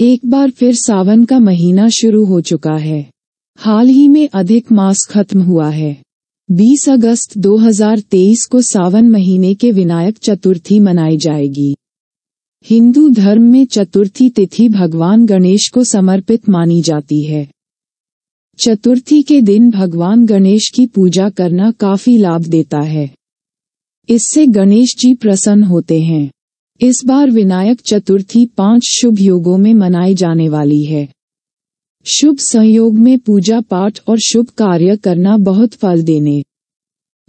एक बार फिर सावन का महीना शुरू हो चुका है हाल ही में अधिक मास खत्म हुआ है 20 अगस्त 2023 को सावन महीने के विनायक चतुर्थी मनाई जाएगी हिंदू धर्म में चतुर्थी तिथि भगवान गणेश को समर्पित मानी जाती है चतुर्थी के दिन भगवान गणेश की पूजा करना काफी लाभ देता है इससे गणेश जी प्रसन्न होते हैं इस बार विनायक चतुर्थी पांच शुभ योगों में मनाई जाने वाली है शुभ संयोग में पूजा पाठ और शुभ कार्य करना बहुत फल देने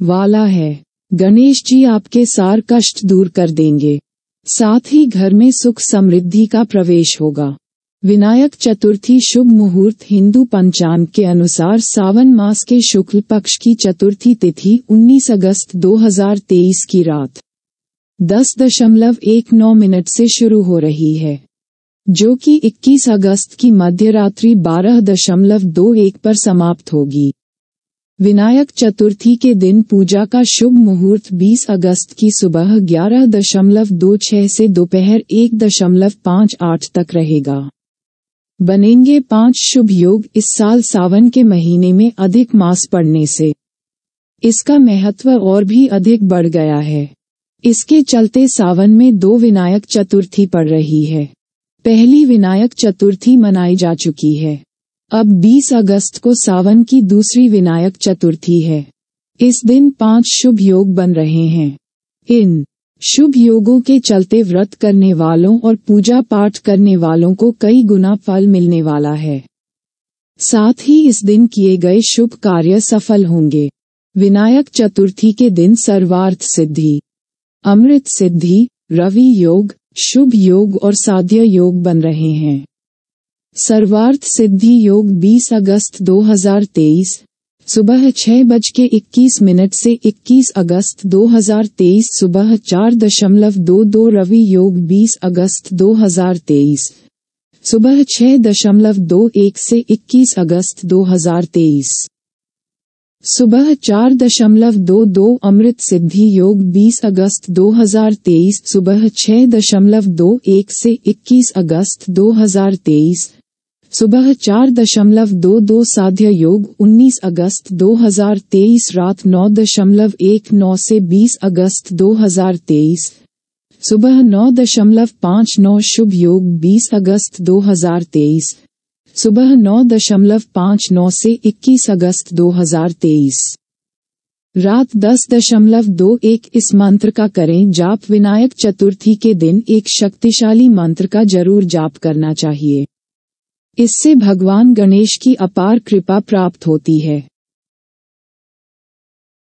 वाला है गणेश जी आपके सार कष्ट दूर कर देंगे साथ ही घर में सुख समृद्धि का प्रवेश होगा विनायक चतुर्थी शुभ मुहूर्त हिंदू पंचांग के अनुसार सावन मास के शुक्ल पक्ष की चतुर्थी तिथि 19 अगस्त 2023 की रात दस दशमलव एक नौ मिनट से शुरू हो रही है जो कि 21 अगस्त की मध्य रात्रि बारह दशमलव दो एक पर समाप्त होगी विनायक चतुर्थी के दिन पूजा का शुभ मुहूर्त 20 अगस्त की सुबह ग्यारह दशमलव दो छह से दोपहर एक दशमलव पाँच आठ तक रहेगा बनेंगे पांच शुभ योग इस साल सावन के महीने में अधिक मास पड़ने से इसका महत्व और भी अधिक बढ़ गया है इसके चलते सावन में दो विनायक चतुर्थी पड़ रही है पहली विनायक चतुर्थी मनाई जा चुकी है अब 20 अगस्त को सावन की दूसरी विनायक चतुर्थी है इस दिन पांच शुभ योग बन रहे हैं इन शुभ योगों के चलते व्रत करने वालों और पूजा पाठ करने वालों को कई गुना फल मिलने वाला है साथ ही इस दिन किए गए शुभ कार्य सफल होंगे विनायक चतुर्थी के दिन सर्वार्थ सिद्धि अमृत सिद्धि रवि योग शुभ योग और साध्य योग बन रहे हैं सर्वार्थ सिद्धि योग 20 अगस्त 2023 सुबह छह बज के इक्कीस मिनट से 21 अगस्त 2023 सुबह चार दशमलव दो दो रवि योग 20 अगस्त 2023 सुबह छह दशमलव दो एक से 21 अगस्त 2023 सुबह चार दशमलव दो दो अमृत सिद्धि योग 20 अगस्त 2023 सुबह छह दशमलव दो एक से 21 अगस्त 2023 सुबह चार दशमलव दो दो साध्य योग 19 अगस्त 2023 रात नौ दशमलव एक नौ से 20 अगस्त 2023 सुबह नौ दशमलव पाँच नौ शुभ योग 20 अगस्त 2023 सुबह नौ दशमलव पाँच नौ से इक्कीस अगस्त दो हजार तेईस रात दस दशमलव दो एक इस मंत्र का करें जाप विनायक चतुर्थी के दिन एक शक्तिशाली मंत्र का जरूर जाप करना चाहिए इससे भगवान गणेश की अपार कृपा प्राप्त होती है